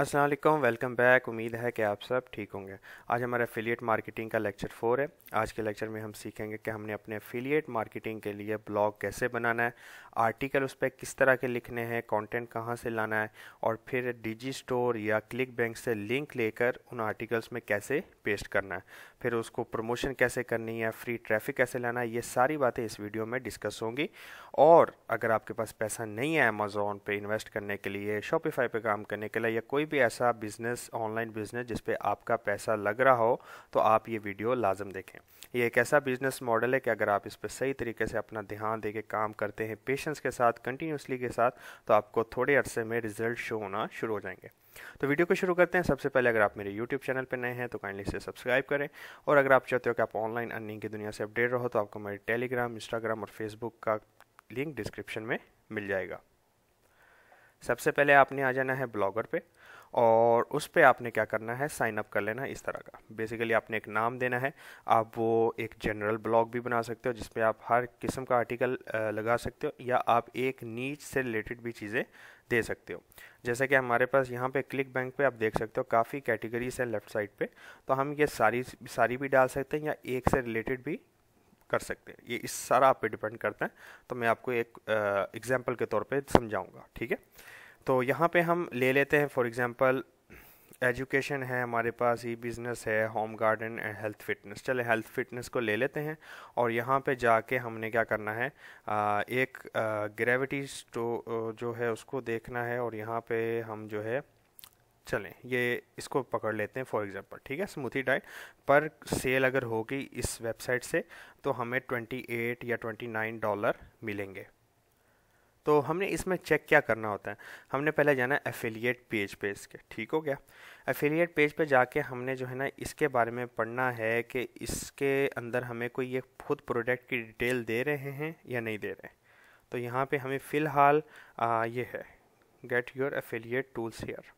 Aslam welcome back उम्मीद है कि आप सब ठीक होंगे आज हमारा एफिलिएट मार्केटिंग का लेक्चर फोर है आज के लेक्चर में हम सीखेंगे कि हमने अपने एफिलिएट मार्केटिंग के लिए ब्लॉग कैसे बनाना है आर्टिकल उस पर किस तरह के लिखने हैं कंटेंट कहाँ से लाना है और फिर डिजी स्टोर या क्लिक बैंक से लिंक लेकर उन आर्टिकल्स में कैसे पेस्ट करना है फिर उसको प्रमोशन कैसे करनी है फ्री ट्रैफिक कैसे लाना है ये सारी बातें इस वीडियो में डिस्कस होंगी और अगर आपके पास पैसा नहीं है अमेज़ोन पर इन्वेस्ट करने के लिए शॉपिफाई पर काम करने के लिए या कोई कोई भी ऐसा बिज़नेस ऑनलाइन बिज़नेस जिस पे आपका पैसा लग रहा हो तो आप ये वीडियो लाजम देखें ये एक ऐसा बिज़नेस मॉडल है कि अगर आप इस पर सही तरीके से अपना ध्यान दे के काम करते हैं पेशेंस के साथ कंटिन्यूसली के साथ तो आपको थोड़े अरसे में रिजल्ट शो होना शुरू हो जाएंगे तो वीडियो को शुरू करते हैं सबसे पहले अगर आप मेरे यूट्यूब चैनल पर नए हैं तो काइंडली इसे सब्सक्राइब करें और अगर आप चाहते हो कि आप ऑनलाइन अर्निंग की दुनिया से अपडेट रहो तो आपको मेरे टेलीग्राम इंस्टाग्राम और फेसबुक का लिंक डिस्क्रिप्शन में मिल जाएगा सबसे पहले आपने आ जाना है ब्लॉगर पर और उस पर आपने क्या करना है साइन अप कर लेना है इस तरह का बेसिकली आपने एक नाम देना है आप वो एक जनरल ब्लॉग भी बना सकते हो जिसमें आप हर किस्म का आर्टिकल लगा सकते हो या आप एक नीच से रिलेटेड भी चीज़ें दे सकते हो जैसे कि हमारे पास यहाँ पे क्लिक बैंक पे आप देख सकते हो काफ़ी कैटेगरीज है लेफ्ट साइड पे तो हम ये सारी सारी भी डाल सकते हैं या एक से रिलेटेड भी कर सकते हैं ये इस सारा आप पे डिपेंड करता है तो मैं आपको एक एग्जाम्पल के तौर पर समझाऊँगा ठीक है तो यहाँ पे हम ले लेते हैं फॉर एग्ज़ाम्पल एजुकेशन है हमारे पास ई बिज़नेस है home garden and health fitness चले हेल्थ फिटनेस को ले लेते हैं और यहाँ पे जाके हमने क्या करना है आ, एक ग्रेविटी स्टो जो है उसको देखना है और यहाँ पे हम जो है चलें ये इसको पकड़ लेते हैं फॉर एग्ज़ाम्पल ठीक है स्मूथी डाइट पर सेल अगर होगी इस वेबसाइट से तो हमें 28 या 29 डॉलर मिलेंगे तो हमने इसमें चेक क्या करना होता है हमने पहले जाना है एफिलिएट पेज पे इसके ठीक हो गया एफिलिएट पेज पे जाके हमने जो है ना इसके बारे में पढ़ना है कि इसके अंदर हमें कोई ये खुद प्रोडक्ट की डिटेल दे रहे हैं या नहीं दे रहे हैं तो यहाँ पे हमें फ़िलहाल ये है get your affiliate tools here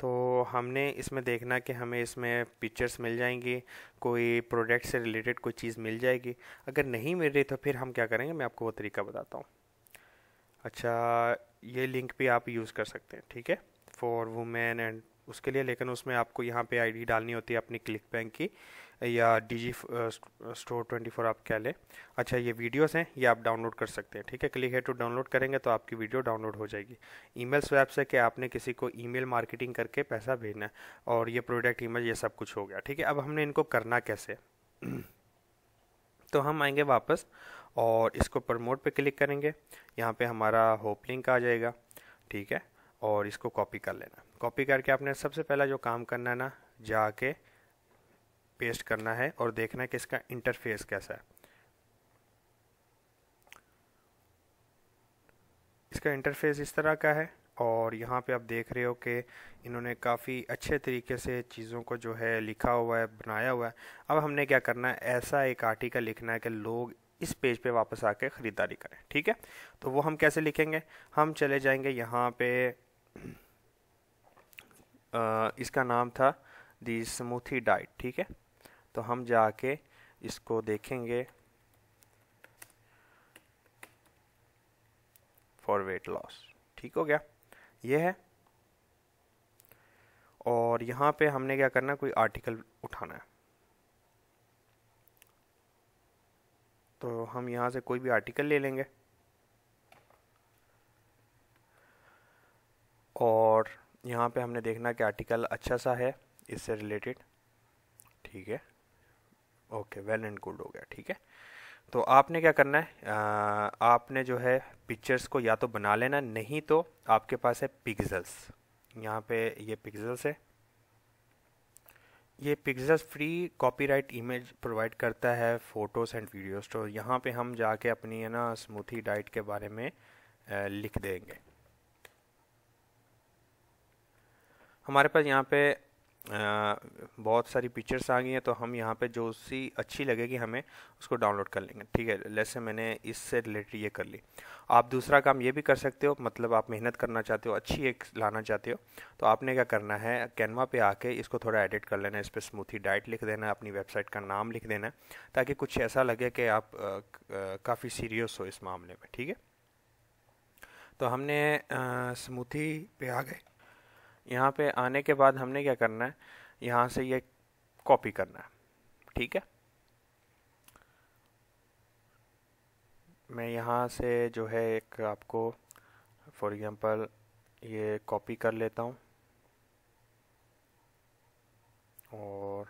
तो हमने इसमें देखना कि हमें इसमें पिक्चर्स मिल जाएंगी कोई प्रोडक्ट से रिलेटेड कोई चीज़ मिल जाएगी अगर नहीं मिल रही तो फिर हम क्या करेंगे मैं आपको वो तरीका बताता हूँ अच्छा ये लिंक भी आप यूज़ कर सकते हैं ठीक है फॉर वुमेन एंड उसके लिए लेकिन उसमें आपको यहाँ पे आईडी डालनी होती है अपनी क्लिक बैंक की या Digistore twenty four आप कह लें अच्छा ये वीडियोस हैं ये आप डाउनलोड कर सकते हैं ठीक है क्लिक है टू डाउनलोड करेंगे तो आपकी वीडियो डाउनलोड हो जाएगी ईमेल स्वैप से कि आपने किसी को ईमेल मार्केटिंग करके पैसा भेजना है और ये प्रोडक्ट इमेज ये सब कुछ हो गया ठीक है अब हमने इनको करना कैसे तो हम आएंगे वापस और इसको प्रमोट पर क्लिक करेंगे यहाँ पर हमारा होप लिंक आ जाएगा ठीक है और इसको कॉपी कर लेना कॉपी करके आपने सबसे पहला जो काम करना है ना जाके पेस्ट करना है और देखना है कि इसका इंटरफेस कैसा है इसका इंटरफेस इस तरह का है और यहाँ पे आप देख रहे हो कि इन्होंने काफ़ी अच्छे तरीके से चीज़ों को जो है लिखा हुआ है बनाया हुआ है अब हमने क्या करना है ऐसा एक आर्टिकल लिखना है कि लोग इस पेज पे वापस आके ख़रीदारी करें ठीक है तो वो हम कैसे लिखेंगे हम चले जाएंगे यहाँ पे आ, इसका नाम था दी स्मूथी डाइट ठीक है तो हम जाके इसको देखेंगे फॉर वेट लॉस ठीक हो गया ये है और यहाँ पे हमने क्या करना कोई आर्टिकल उठाना है तो हम यहाँ से कोई भी आर्टिकल ले लेंगे और यहाँ पे हमने देखना कि आर्टिकल अच्छा सा है इससे रिलेटेड ठीक है ओके वेल एंड गुड हो गया ठीक है तो आपने क्या करना है आ, आपने जो है पिक्चर्स को या तो बना लेना नहीं तो आपके पास है पिक्सल्स यहाँ पे ये पिक्सल्स है ये Pexels free copyright image provide करता है फ़ोटोज़ एंड वीडियोस तो यहाँ पे हम जाके अपनी है ना स्मूथी डाइट के बारे में आ, लिख देंगे हमारे पास यहाँ पे बहुत सारी पिक्चर्स आ गई हैं तो हम यहाँ पे जो सी अच्छी लगेगी हमें उसको डाउनलोड कर लेंगे ठीक है जैसे मैंने इससे रिलेटेड ये कर ली आप दूसरा काम ये भी कर सकते हो मतलब आप मेहनत करना चाहते हो अच्छी एक लाना चाहते हो तो आपने क्या करना है कैनवा पे आके इसको थोड़ा एडिट कर लेना इस पर स्मूथी डाइट लिख देना अपनी वेबसाइट का नाम लिख देना है ताकि कुछ ऐसा लगे कि आप काफ़ी सीरियस हो इस मामले में ठीक है तो हमने स्मूथी पे आ गए यहाँ पे आने के बाद हमने क्या करना है यहाँ से ये कॉपी करना है ठीक है मैं यहाँ से जो है एक आपको फॉर एग्जांपल ये कॉपी कर लेता हूँ और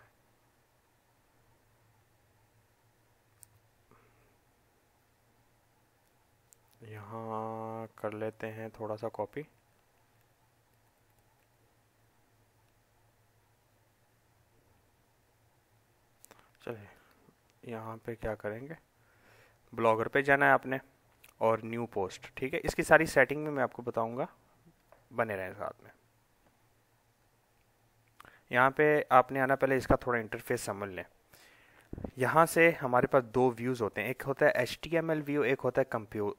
यहाँ कर लेते हैं थोड़ा सा कॉपी तो यहाँ पे क्या करेंगे ब्लॉगर पे जाना है आपने और न्यू पोस्ट ठीक है इसकी सारी सेटिंग में मैं आपको बताऊंगा बने रहें साथ में यहाँ पे आपने आना पहले इसका थोड़ा इंटरफेस समझ लें यहाँ से हमारे पास दो व्यूज़ होते हैं एक होता है H T M L view एक होता है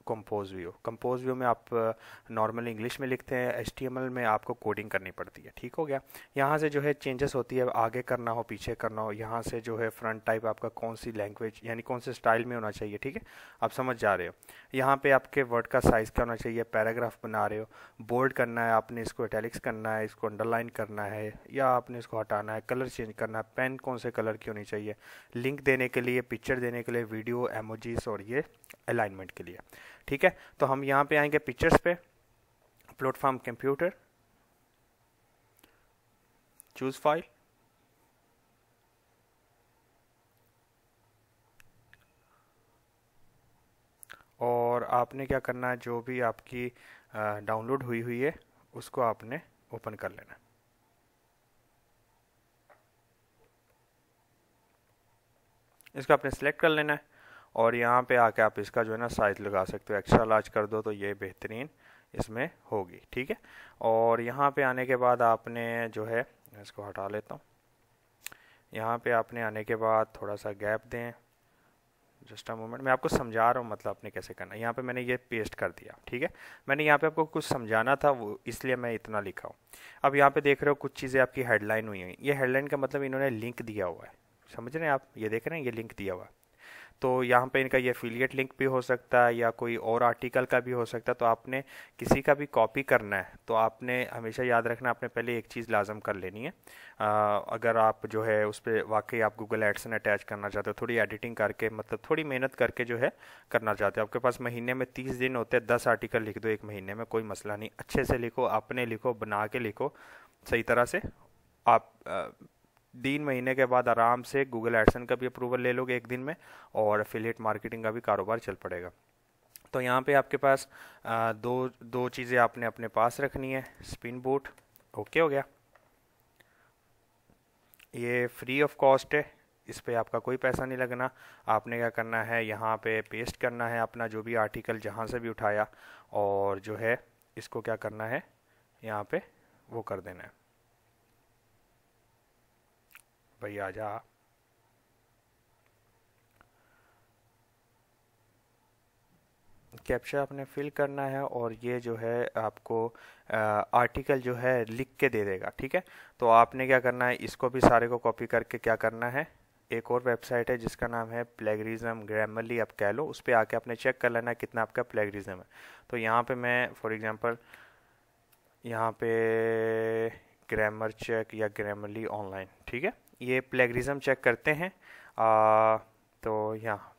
कंपोज व्यू कंपोज व्यू में आप नॉर्मल uh, इंग्लिश में लिखते हैं एच टी एम एल में आपको कोडिंग करनी पड़ती है ठीक हो गया यहाँ से जो है चेंजेस होती है आगे करना हो पीछे करना हो यहाँ से जो है फ्रंट टाइप आपका कौन सी लैंग्वेज यानी कौन से स्टाइल में होना चाहिए ठीक है आप समझ जा रहे हो यहाँ पर आपके वर्ड का साइज़ क्या होना चाहिए पैराग्राफ बना रहे हो बोल्ड करना है आपने इसको इटैलिक्स करना है इसको अंडरलाइन करना है या आपने इसको हटाना है कलर चेंज करना है पेन कौन से कलर की होनी चाहिए लिंक देने के लिए पिक्चर देने के लिए वीडियो एमोजीज और ये अलाइनमेंट के लिए ठीक है तो हम यहाँ पे आएंगे पिक्चर्स पे प्लेटफॉर्म कंप्यूटर चूज फाइल और आपने क्या करना है जो भी आपकी डाउनलोड हुई हुई है उसको आपने ओपन कर लेना इसका आपने सेलेक्ट कर लेना है और यहाँ पे आके आप इसका जो है ना साइज लगा सकते हो एक्स्ट्रा लार्ज कर दो तो ये बेहतरीन इसमें होगी ठीक है और यहाँ पे आने के बाद आपने जो है इसको हटा लेता हूँ यहाँ पे आपने आने के बाद थोड़ा सा गैप दें जस्ट अ मोमेंट मैं आपको समझा रहा हूँ मतलब आपने कैसे करना यहाँ पे मैंने ये पेस्ट कर दिया ठीक है मैंने यहाँ पे आपको कुछ समझाना था वो इसलिए मैं इतना लिखा हूँ अब यहाँ पे देख रहे हो कुछ चीज़ें आपकी हेडलाइन हुई हैं ये हेडलाइन का मतलब इन्होंने लिंक दिया हुआ है समझ रहे हैं आप ये देख रहे हैं ये लिंक दिया हुआ तो यहाँ पे इनका ये एफिलिएट लिंक भी हो सकता है या कोई और आर्टिकल का भी हो सकता है तो आपने किसी का भी कॉपी करना है तो आपने हमेशा याद रखना आपने पहले एक चीज़ लाजम कर लेनी है आ, अगर आप जो है उस पर वाकई आप गूगल एडसन अटैच करना चाहते हो थोड़ी एडिटिंग करके मतलब थोड़ी मेहनत करके जो है करना चाहते हो आपके पास महीने में तीस दिन होते हैं दस आर्टिकल लिख दो एक महीने में कोई मसला नहीं अच्छे से लिखो अपने लिखो बना के लिखो सही तरह से आप तीन महीने के बाद आराम से गूगल एडसन का भी अप्रूवल ले लोगे एक दिन में और एफिलिएट मार्केटिंग का भी कारोबार चल पड़ेगा तो यहाँ पे आपके पास दो दो चीज़ें आपने अपने पास रखनी है स्पिन बूट ओके हो गया ये फ्री ऑफ कॉस्ट है इस पर आपका कोई पैसा नहीं लगना आपने क्या करना है यहाँ पे पेस्ट करना है अपना जो भी आर्टिकल जहाँ से भी उठाया और जो है इसको क्या करना है यहाँ पे वो कर देना है भाई आ जा कैप्चा आपने फिल करना है और ये जो है आपको आ, आर्टिकल जो है लिख के दे देगा ठीक है तो आपने क्या करना है इसको भी सारे को कॉपी करके क्या करना है एक और वेबसाइट है जिसका नाम है प्लेगरिज्म ग्रामरली आप कह लो उस पर आके आपने चेक कर लेना कितना आपका प्लेगरिज्म है तो यहाँ पे मैं फॉर एग्जांपल यहाँ पे ग्रामर चेक या ग्रामरली ऑनलाइन ठीक है ये प्लेगरिज्म चेक करते हैं आ, तो यहाँ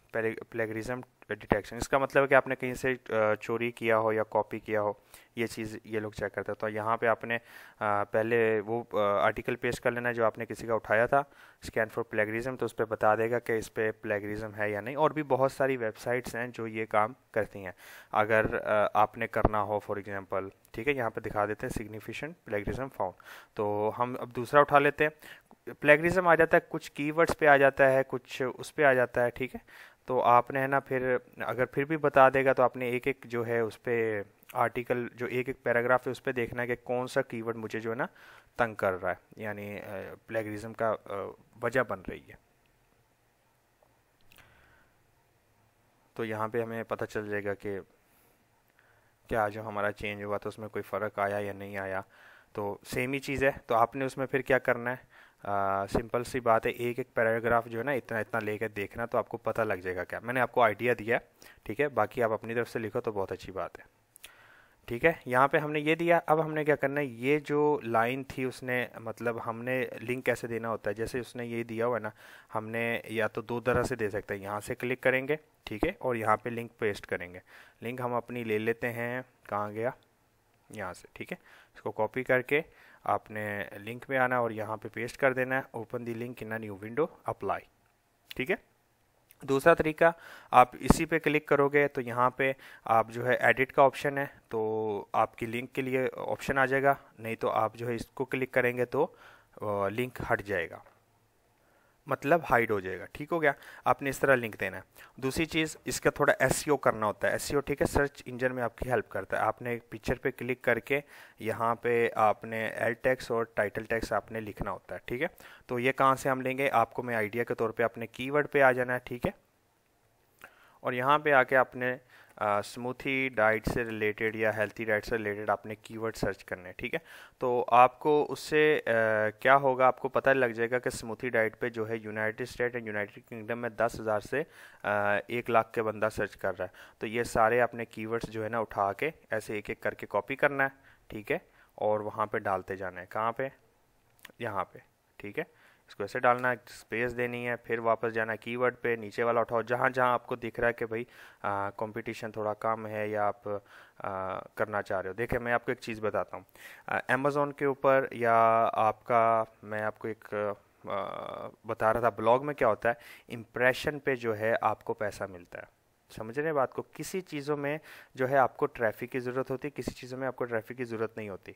प्लेगरिज्म डिटेक्शन इसका मतलब है कि आपने कहीं से चोरी किया हो या कॉपी किया हो ये चीज़ ये लोग चेक करते हैं तो यहाँ पे आपने पहले वो आर्टिकल पेश कर लेना है जो आपने किसी का उठाया था स्कैन फॉर प्लेगरिज्म तो उस पर बता देगा कि इस पर प्लेगरिज्म है या नहीं और भी बहुत सारी वेबसाइट्स हैं जो ये काम करती हैं अगर आपने करना हो फॉर एग्ज़ाम्पल ठीक है यहाँ पर दिखा देते हैं सिग्निफिशेंट प्लेगरिज्म फाउंड तो हम अब दूसरा उठा लेते हैं प्लेगरिज्म आ जाता है कुछ कीवर्ड्स पे आ जाता है कुछ उस पर आ जाता है ठीक है तो आपने है ना फिर अगर फिर भी बता देगा तो आपने एक एक जो है उस पर आर्टिकल जो एक एक पैराग्राफ है उस पर देखना है कि कौन सा कीवर्ड मुझे जो है ना तंग कर रहा है यानी प्लेगरिज्म का वजह बन रही है तो यहाँ पे हमें पता चल जाएगा कि क्या जो हमारा चेंज हुआ तो उसमें कोई फ़र्क आया या नहीं आया तो सेम ही चीज़ है तो आपने उसमें फिर क्या करना है सिंपल सी बात है एक एक पैराग्राफ जो है ना इतना इतना लेकर देखना तो आपको पता लग जाएगा क्या मैंने आपको आइडिया दिया ठीक है बाकी आप अपनी तरफ से लिखो तो बहुत अच्छी बात है ठीक है यहाँ पे हमने ये दिया अब हमने क्या करना है ये जो लाइन थी उसने मतलब हमने लिंक कैसे देना होता है जैसे उसने ये दिया हुआ है ना हमने या तो दो तरह से दे सकते हैं यहाँ से क्लिक करेंगे ठीक है और यहाँ पे लिंक पेस्ट करेंगे लिंक हम अपनी ले लेते हैं कहाँ गया यहाँ से ठीक है इसको कॉपी करके आपने लिंक में आना और यहाँ पे पेस्ट कर देना है open the link in a new window apply ठीक है दूसरा तरीका आप इसी पे क्लिक करोगे तो यहाँ पे आप जो है एडिट का ऑप्शन है तो आपकी लिंक के लिए ऑप्शन आ जाएगा नहीं तो आप जो है इसको क्लिक करेंगे तो लिंक हट जाएगा मतलब हाइड हो जाएगा ठीक हो गया आपने इस तरह लिंक देना है दूसरी चीज़ इसका थोड़ा एस e करना होता है एस e ठीक है सर्च इंजन में आपकी हेल्प करता है आपने पिक्चर पे क्लिक करके यहाँ पे आपने एल टैक्स और टाइटल टैक्स आपने लिखना होता है ठीक है तो ये कहाँ से हम लेंगे आपको मैं आइडिया के तौर पर अपने की पे आ जाना है ठीक है और यहाँ पे आके आपने स्मूथी डाइट से रिलेटेड या हेल्थी डाइट से रिलेटेड आपने कीवर्ड सर्च करने हैं ठीक है तो आपको उससे uh, क्या होगा आपको पता लग जाएगा कि स्मूथी डाइट पे जो है United State and United Kingdom में दस हज़ार से uh, एक लाख के बंदा सर्च कर रहा है तो ये सारे आपने कीवर्ड्स जो है ना उठा के ऐसे एक एक करके कॉपी करना है ठीक है और वहाँ पर डालते जाना है कहाँ पर यहाँ पर ठीक है इसको ऐसे डालना है स्पेस देनी है फिर वापस जाना कीवर्ड पे नीचे वाला उठाओ जहाँ जहाँ आपको दिख रहा है कि भाई कंपटीशन थोड़ा कम है या आप आ, करना चाह रहे हो देखिए मैं आपको एक चीज़ बताता हूँ अमेज़ोन के ऊपर या आपका मैं आपको एक आ, बता रहा था ब्लॉग में क्या होता है इम्प्रेशन पे जो है आपको पैसा मिलता है समझ रहे हैं बात को किसी चीज़ों में जो है आपको ट्रैफिक की ज़रूरत होती है किसी चीज़ों में आपको ट्रैफिक की ज़रूरत नहीं होती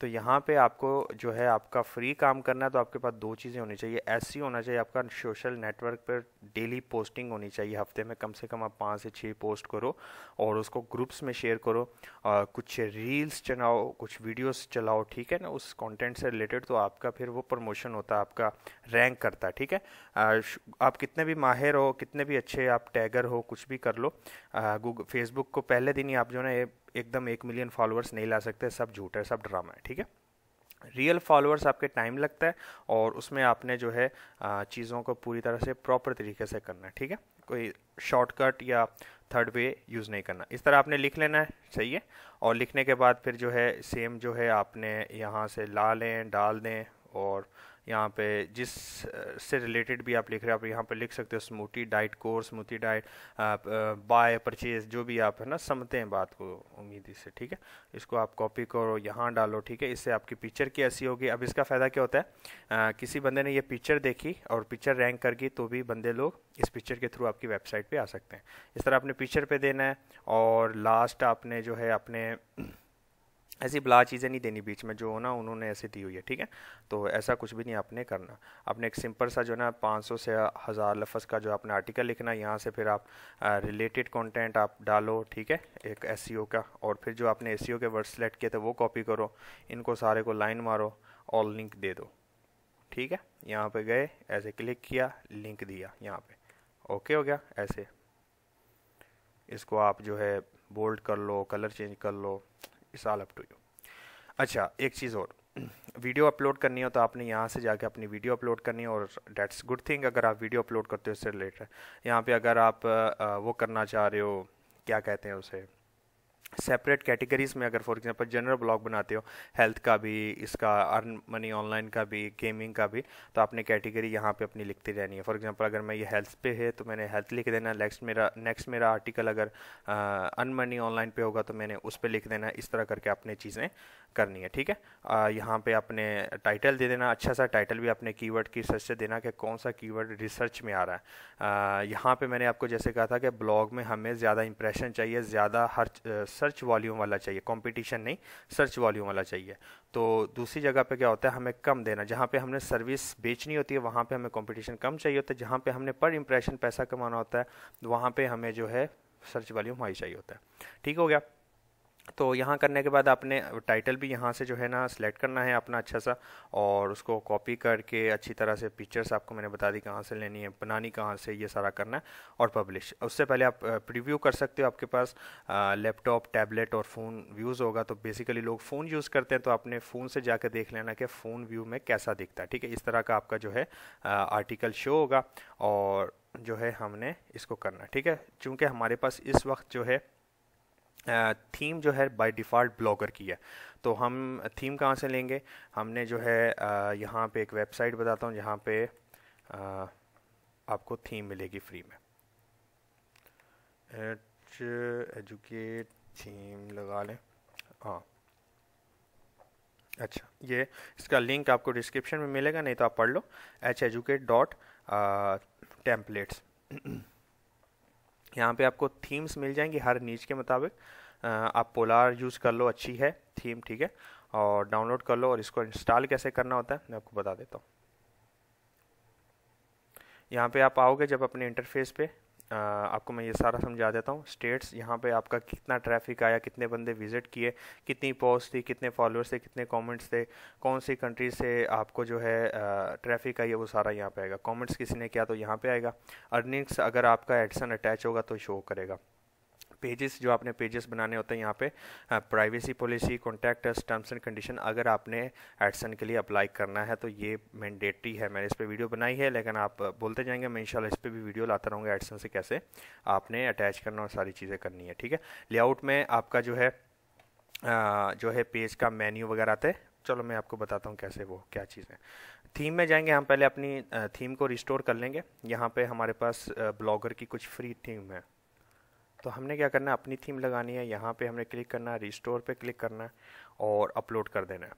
तो यहाँ पे आपको जो है आपका फ्री काम करना है तो आपके पास दो चीज़ें होनी चाहिए ऐसी होना चाहिए आपका सोशल नेटवर्क पर डेली पोस्टिंग होनी चाहिए हफ्ते में कम से कम आप पाँच से छः पोस्ट करो और उसको ग्रुप्स में शेयर करो आ, कुछ रील्स चलाओ कुछ वीडियोस चलाओ ठीक है ना उस कंटेंट से रिलेटेड तो आपका फिर वो प्रमोशन होता है आपका रैंक करता है ठीक है आ, आप कितने भी माहिर हो कितने भी अच्छे आप टैगर हो कुछ भी कर लो गूगल फेसबुक को पहले दिन ही आप जो है एकदम एक मिलियन फॉलोअर्स नहीं ला सकते सब झूठ है सब ड्रामा है ठीक है रियल फॉलोअर्स आपके टाइम लगता है और उसमें आपने जो है चीज़ों को पूरी तरह से प्रॉपर तरीके से करना है ठीक है कोई शॉर्टकट या थर्ड वे यूज़ नहीं करना इस तरह आपने लिख लेना है सही है और लिखने के बाद फिर जो है सेम जो है आपने यहाँ से ला लें डाल दें और यहाँ पे जिस से रिलेटेड भी आप लिख रहे हो आप यहाँ पे लिख सकते हो smoothie diet core smoothie diet buy purchase जो भी आप है ना समझते हैं बात को उम्मीद से ठीक है इसको आप कॉपी करो यहाँ डालो ठीक है इससे आपकी पिक्चर की ऐसी होगी अब इसका फ़ायदा क्या होता है आ, किसी बंदे ने ये पिक्चर देखी और पिक्चर रैंक कर गई तो भी बंदे लोग इस पिक्चर के थ्रू आपकी वेबसाइट पर आ सकते हैं इस तरह आपने पिक्चर पर देना है और लास्ट आपने जो है अपने ऐसी बला चीज़ें नहीं देनी बीच में जो हो ना उन्होंने ऐसे दी हुई है ठीक है तो ऐसा कुछ भी नहीं आपने करना आपने एक सिंपल सा जो ना 500 से हज़ार लफ्ज़ का जो आपने आर्टिकल लिखना है यहाँ से फिर आप रिलेटेड कंटेंट आप डालो ठीक है एक एस e का और फिर जो आपने S e keyword select किए थे वो कॉपी करो इनको सारे को लाइन मारो और लिंक दे दो ठीक है यहाँ पर गए ऐसे क्लिक किया लिंक दिया यहाँ पर ओके हो गया ऐसे इसको आप जो है बोल्ड कर लो कलर चेंज कर लो it's all up to you अच्छा एक चीज़ और वीडियो अपलोड करनी हो तो आपने यहाँ से जाके अपनी वीडियो अपलोड करनी है और डेट्स गुड थिंग अगर आप वीडियो अपलोड करते हो इससे रिलेटेड यहाँ पे अगर आप वो करना चाह रहे हो क्या कहते हैं उसे सेपरेट कैटेगरीज में अगर फॉर एग्जांपल जनरल ब्लॉग बनाते हो हेल्थ का भी इसका अर्न मनी ऑनलाइन का भी गेमिंग का भी तो आपने कैटेगरी यहाँ पे अपनी लिखती रहनी है फॉर एग्जांपल अगर मैं ये हेल्थ पे है तो मैंने हेल्थ लिख देना नेक्स्ट मेरा नेक्स्ट मेरा आर्टिकल अगर अर्न मनी ऑनलाइन पे होगा तो मैंने उस पर लिख देना इस तरह करके अपने चीज़ें करनी है ठीक है यहाँ पर आपने टाइटल दे देना अच्छा सा टाइटल भी अपने कीवर्ड की सर्च से देना कि कौन सा कीवर्ड रिसर्च में आ रहा है यहाँ पर मैंने आपको जैसे कहा था कि ब्लॉग में हमें ज़्यादा इंप्रेशन चाहिए ज़्यादा हर सर्च वॉल्यूम वाला चाहिए कंपटीशन नहीं सर्च वॉल्यूम वाला चाहिए तो दूसरी जगह पे क्या होता है हमें कम देना जहाँ पे हमने सर्विस बेचनी होती है वहाँ पे हमें कंपटीशन कम चाहिए होता है जहाँ पे हमने पर इम्प्रेशन पैसा कमाना होता है वहाँ पे हमें जो है सर्च वॉल्यूम हाई चाहिए होता है ठीक हो गया तो यहाँ करने के बाद आपने टाइटल भी यहाँ से जो है ना सेलेक्ट करना है अपना अच्छा सा और उसको कॉपी करके अच्छी तरह से पिक्चर्स आपको मैंने बता दी कहाँ से लेनी है बनानी कहाँ से ये सारा करना है और पब्लिश उससे पहले आप प्रीव्यू कर सकते हो आपके पास लैपटॉप टैबलेट और फ़ोन व्यूज़ होगा तो बेसिकली लोग फ़ोन यूज़ करते हैं तो आपने फ़ोन से जाकर देख लेना कि फ़ोन व्यू में कैसा दिखता है ठीक है इस तरह का आपका जो है आर्टिकल शो होगा और जो है हमने इसको करना ठीक है चूँकि हमारे पास इस वक्त जो है थीम जो है बाय डिफ़ॉल्ट ब्लॉगर की है तो हम थीम कहाँ से लेंगे हमने जो है यहाँ पे एक वेबसाइट बताता हूँ जहाँ पे आपको थीम मिलेगी फ्री में एच एजुकेट थीम लगा लें हाँ अच्छा ये इसका लिंक आपको डिस्क्रिप्शन में मिलेगा नहीं तो आप पढ़ लो एच एजुकेट डॉट टेम्पलेट्स यहाँ पे आपको थीम्स मिल जाएंगी हर नीच के मुताबिक आप पोलार यूज़ कर लो अच्छी है थीम ठीक है और डाउनलोड कर लो और इसको इंस्टॉल कैसे करना होता है मैं आपको बता देता हूँ यहाँ पे आप आओगे जब अपने इंटरफेस पे आपको मैं ये सारा समझा देता हूँ स्टेट्स यहाँ पे आपका कितना ट्रैफिक आया कितने बंदे विज़िट किए कितनी पोस्ट थी कितने फॉलोअर्स थे कितने कमेंट्स थे कौन सी कंट्री से आपको जो है ट्रैफिक आई है वो सारा यहाँ पे आएगा कमेंट्स किसी ने किया तो यहाँ पे आएगा अर्निंग्स अगर आपका एडसन अटैच होगा तो शो करेगा पेजेस जो आपने पेजेस बनाने होते हैं यहाँ पे privacy policy contact terms and condition अगर आपने एडसन के लिए अप्लाई करना है तो ये मैंडेटरी है मैंने इस पर वीडियो बनाई है लेकिन आप बोलते जाएंगे मैं इंशाल्लाह इस पर भी वीडियो लाता रहूँगा एडसन से कैसे आपने अटैच करना और सारी चीज़ें करनी है ठीक है लेआउट में आपका जो है जो है पेज का मेन्यू वगैरह आते चलो मैं आपको बताता हूँ कैसे वो क्या चीज़ है थीम में जाएंगे हम पहले अपनी थीम को रिस्टोर कर लेंगे यहाँ पे हमारे पास ब्लॉगर की कुछ फ्री थीम है तो हमने क्या करना है अपनी थीम लगानी है यहाँ पे हमने क्लिक करना है रिस्टोर पे क्लिक करना है और अपलोड कर देना है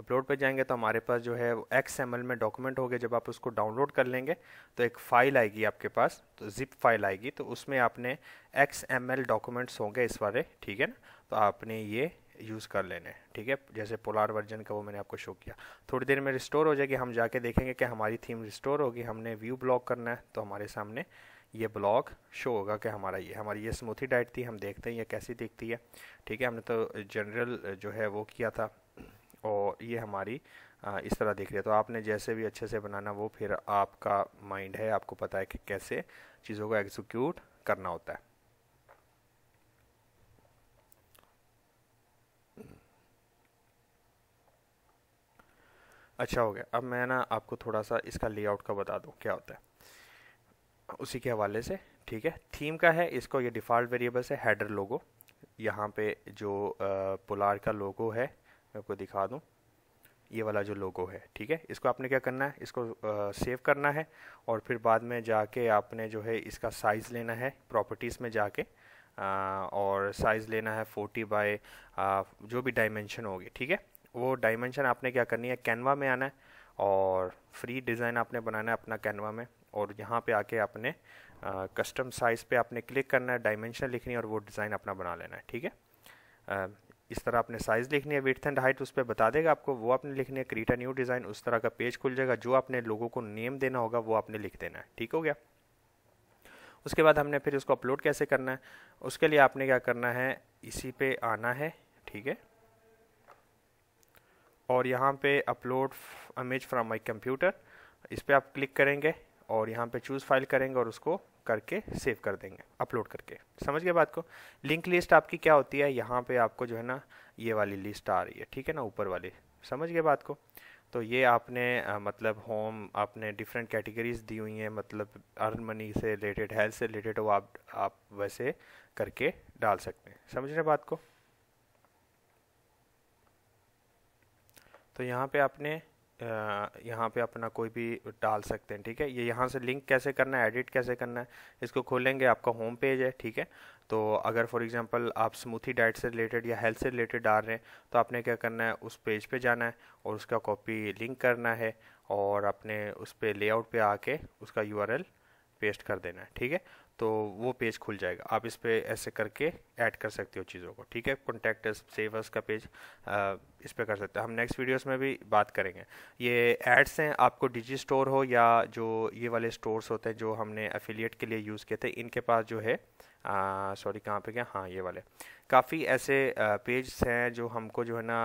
अपलोड पे जाएंगे तो हमारे पास जो है एक्स एम में डॉक्यूमेंट हो गया जब आप उसको डाउनलोड कर लेंगे तो एक फ़ाइल आएगी आपके पास तो जिप फाइल आएगी तो उसमें आपने एक्स एम डॉक्यूमेंट्स होंगे इस वाले ठीक है ना तो आपने ये यूज़ कर लेने ठीक है जैसे पोलार वर्जन का वो मैंने आपको शो किया थोड़ी देर में रिस्टोर हो जाएगी हम जाके देखेंगे कि हमारी थीम रिस्टोर होगी हमने व्यू ब्लॉक करना है तो हमारे सामने ये ब्लॉग शो होगा कि हमारा ये हमारी ये स्मूथी डाइट थी हम देखते हैं ये कैसी दिखती है ठीक है हमने तो जनरल जो है वो किया था और ये हमारी इस तरह दिख रही है तो आपने जैसे भी अच्छे से बनाना वो फिर आपका माइंड है आपको पता है कि कैसे चीज़ों को एग्जीक्यूट करना होता है अच्छा हो गया अब मैं ना आपको थोड़ा सा इसका लेआउट का बता दूँ क्या होता है उसी के हवाले से ठीक है थीम का है इसको ये डिफ़ॉल्ट वेरिएबल्स है हेडर लोगो यहाँ पे जो पुलार का लोगो है मैं आपको दिखा दूँ ये वाला जो लोगो है ठीक है इसको आपने क्या करना है इसको आ, सेव करना है और फिर बाद में जाके आपने जो है इसका साइज़ लेना है प्रॉपर्टीज़ में जाके आ, और साइज़ लेना है फोर्टी बाय जो भी डायमेंशन होगी ठीक है वो डायमेंशन आपने क्या करनी है कैनवा में आना है और फ्री डिज़ाइन आपने बनाना है अपना कैनवा में और यहाँ पे आके आपने कस्टम साइज़ पे आपने क्लिक करना है डायमेंशन लिखनी है और वो डिज़ाइन अपना बना लेना है ठीक है uh, इस तरह आपने साइज़ लिखनी है विथ एंड हाइट उस पर बता देगा आपको वो आपने लिखनी है क्रीटा न्यू डिज़ाइन उस तरह का पेज खुल जाएगा जो आपने लोगों को नेम देना होगा वो आपने लिख देना है ठीक हो गया उसके बाद हमने फिर उसको अपलोड कैसे करना है उसके लिए आपने क्या करना है इसी पे आना है ठीक है और यहाँ पे upload image from my computer इस पर आप क्लिक करेंगे और यहाँ पे चूज़ फाइल करेंगे और उसको करके सेव कर देंगे अपलोड करके समझ गए बात को लिंक लिस्ट आपकी क्या होती है यहाँ पे आपको जो है ना ये वाली लिस्ट आ रही है ठीक है ना ऊपर वाली समझ गए बात को तो ये आपने आ, मतलब होम आपने डिफरेंट कैटेगरीज दी हुई हैं मतलब अर्न मनी से रिलेटेड हेल्थ से रिलेटेड वो आप आप वैसे करके डाल सकते हैं समझ रहे बात को तो यहाँ पे आपने यहाँ पे अपना कोई भी डाल सकते हैं ठीक है ये यहाँ से लिंक कैसे करना है एडिट कैसे करना है इसको खोलेंगे आपका होम पेज है ठीक है तो अगर फॉर एग्जांपल आप स्मूथी डाइट से रिलेटेड या हेल्थ से रिलेटेड डाल रहे हैं तो आपने क्या करना है उस पेज पे जाना है और उसका कॉपी लिंक करना है और अपने उस पर लेआउट पर आके उसका यू पेस्ट कर देना है ठीक है तो वो पेज खुल जाएगा आप इस पर ऐसे करके ऐड कर सकते हो चीज़ों को ठीक है कॉन्टैक्ट सेवर्स का पेज आ, इस पर कर सकते हैं हम नेक्स्ट वीडियोस में भी बात करेंगे ये एड्स हैं आपको डिजी स्टोर हो या जो ये वाले स्टोर्स होते हैं जो हमने अफिलियट के लिए यूज़ किए थे इनके पास जो है सॉरी कहाँ पे क्या हाँ ये वाले काफ़ी ऐसे पेज हैं जो हमको जो है ना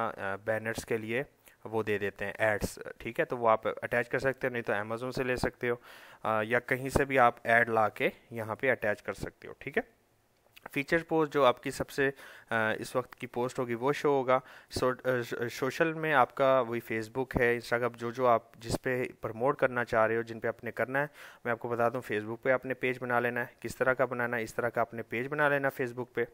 बैनर्स के लिए वो दे देते हैं एड्स ठीक है तो वो आप अटैच कर सकते हो नहीं तो अमेज़ोन से ले सकते हो या कहीं से भी आप एड ला के यहाँ पर अटैच कर सकते हो ठीक है फीचर पोस्ट जो आपकी सबसे इस वक्त की पोस्ट होगी वो शो होगा सोशल में आपका वही फेसबुक है इंस्टाग्राम जो जो आप जिस पे प्रमोट करना चाह रहे हो जिन पे आपने करना है मैं आपको बता दूं फेसबुक पे आपने पेज बना लेना है किस तरह का बनाना है इस तरह का आपने पेज बना लेना फेसबुक पे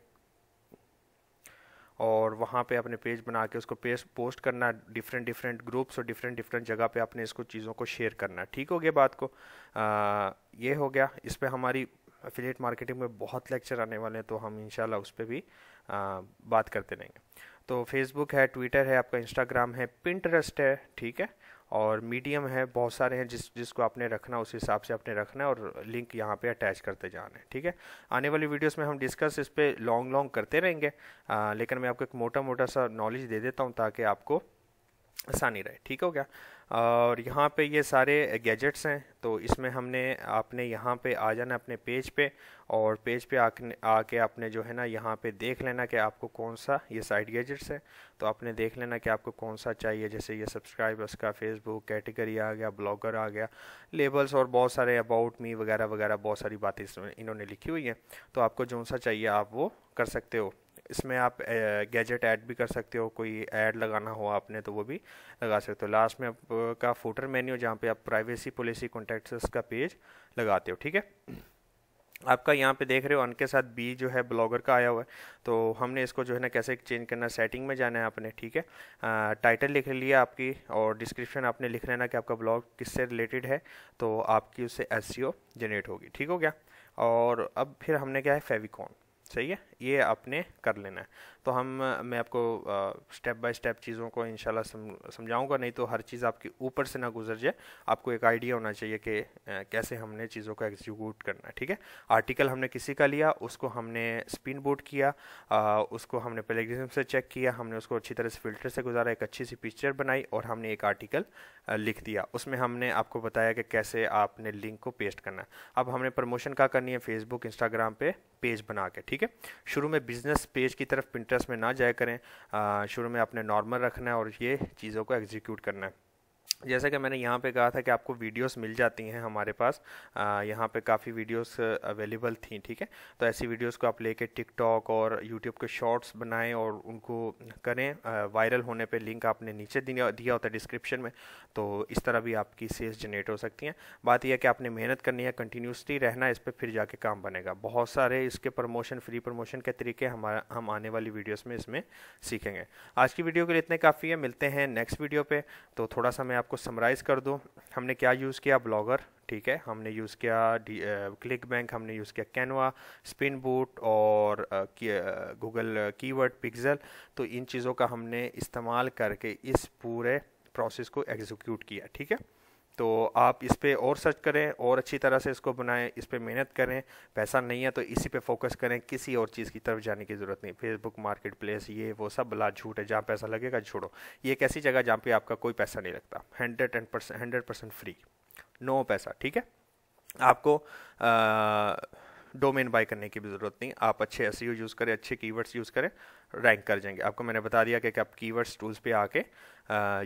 और वहाँ पे अपने पेज बना के उसको पेज पोस्ट करना डिफरेंट डिफरेंट ग्रुप्स और डिफरेंट डिफरेंट जगह पे अपने इसको चीज़ों को शेयर करना ठीक हो गया बात को आ, ये हो गया इस पर हमारी अफिलेट मार्केटिंग में बहुत लेक्चर आने वाले हैं तो हम इंशाल्लाह उस पर भी आ, बात करते रहेंगे तो फेसबुक है ट्विटर है आपका इंस्टाग्राम है पिंटरेस्ट है ठीक है और मीडियम है बहुत सारे हैं जिस जिसको आपने रखना उस हिसाब से आपने रखना है और लिंक यहाँ पे अटैच करते जाना है ठीक है आने वाली वीडियोस में हम डिस्कस इस पर लॉन्ग लॉन्ग करते रहेंगे आ, लेकिन मैं आपको एक मोटा मोटा सा नॉलेज दे देता हूँ ताकि आपको आसानी रहे ठीक हो गया और यहाँ पे ये सारे गैजेट्स हैं तो इसमें हमने आपने यहाँ पे आ जाना अपने पेज पे और पेज पे आके आके आपने जो है ना यहाँ पे देख लेना कि आपको कौन सा ये साइड गैजेट्स है तो आपने देख लेना कि आपको कौन सा चाहिए जैसे ये सब्सक्राइबर्स का फेसबुक कैटेगरी आ गया ब्लॉगर आ गया लेबल्स और बहुत सारे अबाउट मी वगैरह वगैरह बहुत सारी बातें इन्होंने लिखी हुई हैं तो आपको जो सा चाहिए आप वो कर सकते हो इसमें आप गैजेट ऐड भी कर सकते हो कोई ऐड लगाना हो आपने तो वो भी लगा सकते हो लास्ट में आपका फूटर मेन्यू जहाँ पे आप प्राइवेसी पॉलिसी कॉन्टेक्ट का पेज लगाते हो ठीक है आपका यहाँ पे देख रहे हो अनके साथ बी जो है ब्लॉगर का आया हुआ है तो हमने इसको जो है ना कैसे चेंज करना सेटिंग में जाना है आपने ठीक है आ, टाइटल लिख लिया आपकी और डिस्क्रिप्शन आपने लिख लेना कि आपका ब्लॉग किससे रिलेटेड है तो आपकी उससे एस जनरेट e होगी ठीक हो गया और अब फिर हमने क्या है फेविकॉन सही है ये आपने कर लेना है तो हम मैं आपको स्टेप बाय स्टेप चीज़ों को इंशाल्लाह समझाऊंगा नहीं तो हर चीज़ आपके ऊपर से ना गुजर जाए आपको एक आइडिया होना चाहिए कि कैसे हमने चीज़ों को एग्जीक्यूट करना है ठीक है आर्टिकल हमने किसी का लिया उसको हमने स्पिन बोर्ड किया आ, उसको हमने पेलेग्रिज्म से चेक किया हमने उसको अच्छी तरह से फिल्टर से गुजारा एक अच्छी सी पिक्चर बनाई और हमने एक आर्टिकल लिख दिया उसमें हमने आपको बताया कि कैसे आपने लिंक को पेस्ट करना है अब हमने प्रमोशन का करनी है फेसबुक इंस्टाग्राम पर पेज बना के ठीक है शुरू में बिजनेस पेज की तरफ प्रिंटर्स में ना जाया करें शुरू में आपने नॉर्मल रखना है और ये चीज़ों को एग्जीक्यूट करना है जैसा कि मैंने यहाँ पे कहा था कि आपको वीडियोस मिल जाती हैं हमारे पास यहाँ पे काफ़ी वीडियोस अवेलेबल थी ठीक है तो ऐसी वीडियोस को आप लेके टिकटॉक और यूट्यूब के शॉर्ट्स बनाएं और उनको करें वायरल होने पे लिंक आपने नीचे दिया होता है डिस्क्रिप्शन में तो इस तरह भी आपकी सेल्स जनरेट हो सकती हैं बात यह है कि आपने मेहनत करनी है कंटिन्यूसली रहना इस पर फिर जाके काम बनेगा बहुत सारे इसके प्रमोशन फ्री प्रमोशन के तरीके हमारा हम आने वाली वीडियोज़ में इसमें सीखेंगे आज की वीडियो के लिए इतने काफ़ी है मिलते हैं नेक्स्ट वीडियो पर तो थोड़ा सा मैं आप आपको समराइज़ कर दूँ हमने क्या यूज़ किया ब्लॉगर ठीक है हमने यूज़ किया क्लिक बैंक हमने यूज़ किया कैनवा स्पिन बूट और गूगल कीवर्ड पिक्सल तो इन चीज़ों का हमने इस्तेमाल करके इस पूरे प्रोसेस को एग्जीक्यूट किया ठीक है तो आप इस पर और सर्च करें और अच्छी तरह से इसको बनाएं इस पर मेहनत करें पैसा नहीं है तो इसी पे फोकस करें किसी और चीज़ की तरफ जाने की ज़रूरत नहीं फेसबुक मार्केट प्लेस ये वो सब बला झूठ है जहाँ पैसा लगेगा छोड़ो ये एक ऐसी जगह जहाँ पे आपका कोई पैसा नहीं लगता hundred and percent hundred percent free no पैसा ठीक है आपको आ, डोमेन बाई करने की भी ज़रूरत नहीं आप अच्छे एस यूज़ e करें अच्छे कीवर्ड्स यूज़ करें रैंक कर जाएंगे आपको मैंने बता दिया कि आप कीवर्ड्स टूल्स पे आके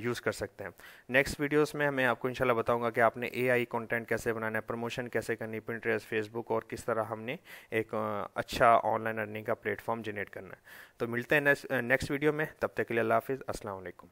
यूज़ कर सकते हैं नेक्स्ट वीडियोस में मैं आपको इनशाला बताऊंगा कि आपने एआई कंटेंट कैसे बनाना है प्रमोशन कैसे करनी प्रिंटरेस्ट फेसबुक और किस तरह हमने एक अच्छा ऑनलाइन अर्निंग का प्लेटफॉर्म जनरेट करना है तो मिलते हैं नेक्स्ट वीडियो में तब तक के लिए अल्लाह हाफिज़ असलम